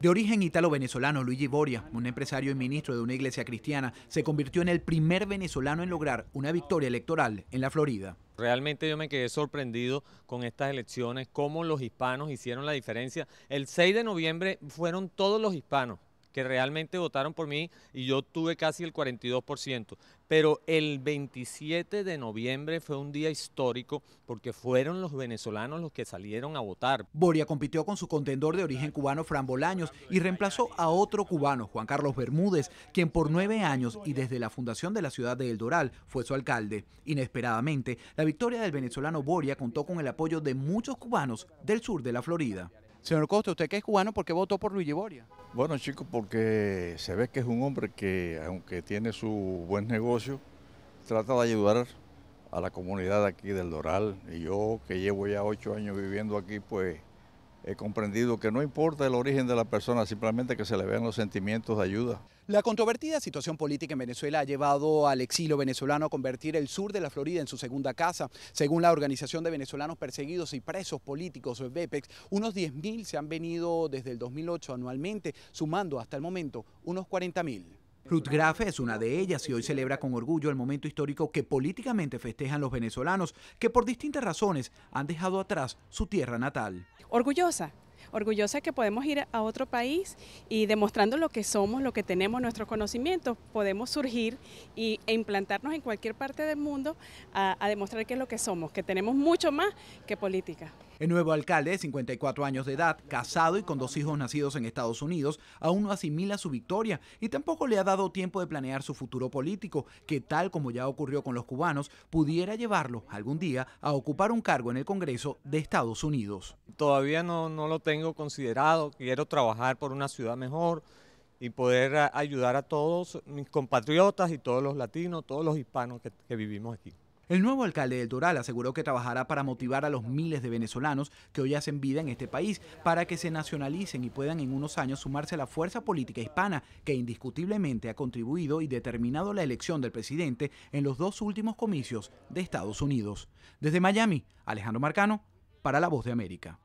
De origen italo-venezolano, Luigi Boria, un empresario y ministro de una iglesia cristiana, se convirtió en el primer venezolano en lograr una victoria electoral en la Florida. Realmente yo me quedé sorprendido con estas elecciones, cómo los hispanos hicieron la diferencia. El 6 de noviembre fueron todos los hispanos que realmente votaron por mí y yo tuve casi el 42%. Pero el 27 de noviembre fue un día histórico porque fueron los venezolanos los que salieron a votar. Boria compitió con su contendor de origen cubano, Fran Bolaños, y reemplazó a otro cubano, Juan Carlos Bermúdez, quien por nueve años y desde la fundación de la ciudad de El Doral fue su alcalde. Inesperadamente, la victoria del venezolano Boria contó con el apoyo de muchos cubanos del sur de la Florida. Señor Costa, usted que es cubano, ¿por qué votó por Luigi Boria? Bueno, chicos, porque se ve que es un hombre que, aunque tiene su buen negocio, trata de ayudar a la comunidad aquí del Doral. Y yo, que llevo ya ocho años viviendo aquí, pues he comprendido que no importa el origen de la persona, simplemente que se le vean los sentimientos de ayuda. La controvertida situación política en Venezuela ha llevado al exilio venezolano a convertir el sur de la Florida en su segunda casa. Según la Organización de Venezolanos Perseguidos y Presos Políticos, BEPEX, unos 10.000 se han venido desde el 2008 anualmente, sumando hasta el momento unos 40.000. Ruth Grafe es una de ellas y hoy celebra con orgullo el momento histórico que políticamente festejan los venezolanos que por distintas razones han dejado atrás su tierra natal. Orgullosa, orgullosa que podemos ir a otro país y demostrando lo que somos, lo que tenemos, nuestros conocimientos, podemos surgir e implantarnos en cualquier parte del mundo a, demostrar que es lo que somos, que tenemos mucho más que política. El nuevo alcalde, 54 años de edad, casado y con dos hijos nacidos en Estados Unidos, aún no asimila su victoria y tampoco le ha dado tiempo de planear su futuro político, que tal como ya ocurrió con los cubanos, pudiera llevarlo algún día a ocupar un cargo en el Congreso de Estados Unidos. Todavía no, no lo tengo considerado, quiero trabajar por una ciudad mejor y poder eh, ayudar a todos mis compatriotas y todos los latinos, todos los hispanos que vivimos aquí. El nuevo alcalde del Doral aseguró que trabajará para motivar a los miles de venezolanos que hoy hacen vida en este país para que se nacionalicen y puedan en unos años sumarse a la fuerza política hispana que indiscutiblemente ha contribuido y determinado la elección del presidente en los dos últimos comicios de Estados Unidos. Desde Miami, Alejandro Marcano, para La Voz de América.